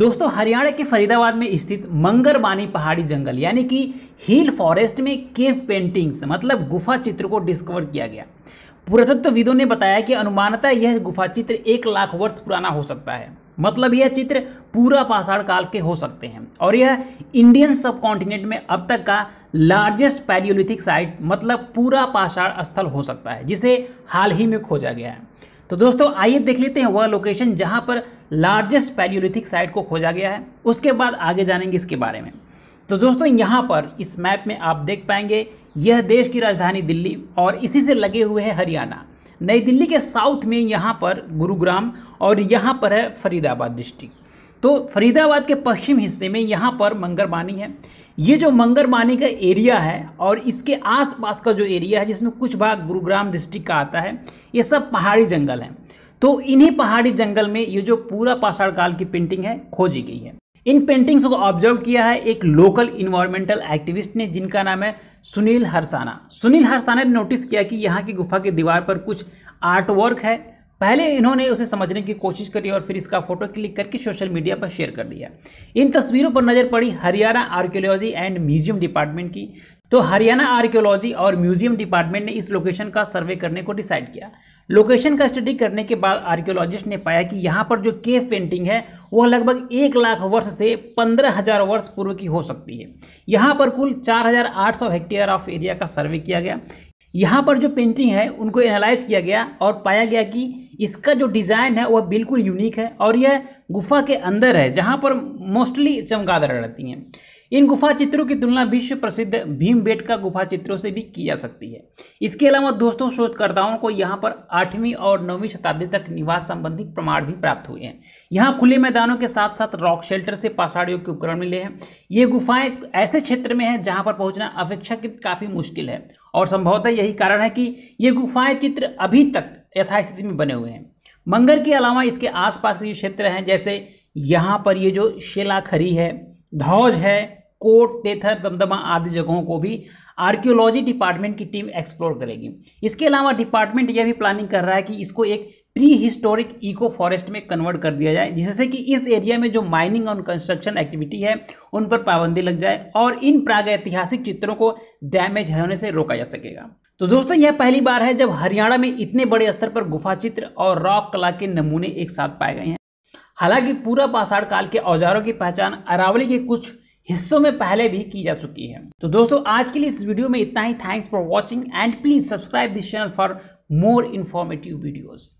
दोस्तों हरियाणा के फरीदाबाद में स्थित मंगरबानी पहाड़ी जंगल यानी कि हिल फॉरेस्ट में केव पेंटिंग्स मतलब गुफा चित्र को डिस्कवर किया गया पुरातत्वविदों ने बताया कि अनुमानतः यह गुफा चित्र एक लाख वर्ष पुराना हो सकता है मतलब यह चित्र पूरा पाषाण काल के हो सकते हैं और यह इंडियन सब कॉन्टिनेंट में अब तक का लार्जेस्ट पैरियोलिथिक साइट मतलब पूरा पाषाण स्थल हो सकता है जिसे हाल ही में खोजा गया है तो दोस्तों आइए देख लेते हैं वह लोकेशन जहां पर लार्जेस्ट पैलियोलिथिक साइट को खोजा गया है उसके बाद आगे जानेंगे इसके बारे में तो दोस्तों यहाँ पर इस मैप में आप देख पाएंगे यह देश की राजधानी दिल्ली और इसी से लगे हुए है हरियाणा नई दिल्ली के साउथ में यहाँ पर गुरुग्राम और यहाँ पर है फरीदाबाद डिस्ट्रिक्ट तो फरीदाबाद के पश्चिम हिस्से में यहाँ पर मंगरबानी है ये जो मंगरबानी का एरिया है और इसके आसपास का जो एरिया है जिसमें कुछ भाग गुरुग्राम डिस्ट्रिक्ट का आता है ये सब पहाड़ी जंगल हैं तो इन्हीं पहाड़ी जंगल में ये जो पूरा पाषाण काल की पेंटिंग है खोजी गई है इन पेंटिंग्स को ऑब्जर्व किया है एक लोकल इन्वायरमेंटल एक्टिविस्ट ने जिनका नाम है सुनील हरसाना सुनील हरसाना ने नोटिस किया कि यहाँ की गुफा की दीवार पर कुछ आर्ट वर्क है पहले इन्होंने उसे समझने की कोशिश करी और फिर इसका फोटो क्लिक करके सोशल मीडिया पर शेयर कर दिया इन तस्वीरों पर नजर पड़ी Haryana archaeology and museum department की तो हरियाणा आर्कियोलॉजी और म्यूजियम डिपार्टमेंट ने इस लोकेशन का सर्वे करने को डिसाइड किया लोकेशन का स्टडी करने के बाद आर्कियोलॉजिस्ट ने पाया कि यहाँ पर जो केव पेंटिंग है वह लगभग एक लाख वर्ष से पंद्रह हजार वर्ष पूर्व की हो सकती है यहाँ पर कुल चार हजार आठ सौ हेक्टेयर ऑफ एरिया का सर्वे किया गया यहाँ पर जो पेंटिंग है उनको एनालाइज किया गया और पाया गया कि इसका जो डिज़ाइन है वह बिल्कुल यूनिक है और यह गुफा के अंदर है जहाँ पर मोस्टली चमगादड़ रहती हैं इन गुफा चित्रों की तुलना विश्व प्रसिद्ध भीमबेट का गुफा चित्रों से भी की जा सकती है इसके अलावा दोस्तों शोधकर्ताओं को यहाँ पर आठवीं और नौवीं शताब्दी तक निवास संबंधी प्रमाण भी प्राप्त हुए हैं यहाँ खुले मैदानों के साथ साथ रॉक शेल्टर से पाषाड़ियों के उपकरण मिले हैं ये गुफाएं ऐसे क्षेत्र में हैं जहाँ पर पहुँचना अपेक्षाकृत काफ़ी मुश्किल है और संभवतः यही कारण है कि ये गुफाएं चित्र अभी तक यथास्थिति में बने हुए हैं मंगर के अलावा इसके आसपास के जो क्षेत्र हैं जैसे यहाँ पर ये जो शेलाखरी है धौज है कोट तेथर दमदमा आदि जगहों को भी आर्कियोलॉजी डिपार्टमेंट की टीम एक्सप्लोर करेगी इसके अलावा डिपार्टमेंट यह भी प्लानिंग कर रहा है कि इसको एक प्री हिस्टोरिक इको फॉरेस्ट में कन्वर्ट कर दिया जाए जिससे कि इस एरिया में जो माइनिंग और कंस्ट्रक्शन एक्टिविटी है उन पर पाबंदी लग जाए और इन प्रागैतिहासिक चित्रों को डैमेज होने से रोका जा सकेगा तो दोस्तों यह पहली बार है जब हरियाणा में इतने बड़े स्तर पर गुफा चित्र और रॉक कला के नमूने एक साथ पाए गए हैं हालांकि पूरा पाषाण काल के औजारों की पहचान अरावली के कुछ हिस्सों में पहले भी की जा चुकी है तो दोस्तों आज के लिए इस वीडियो में इतना ही thanks for watching and please subscribe this channel for more informative videos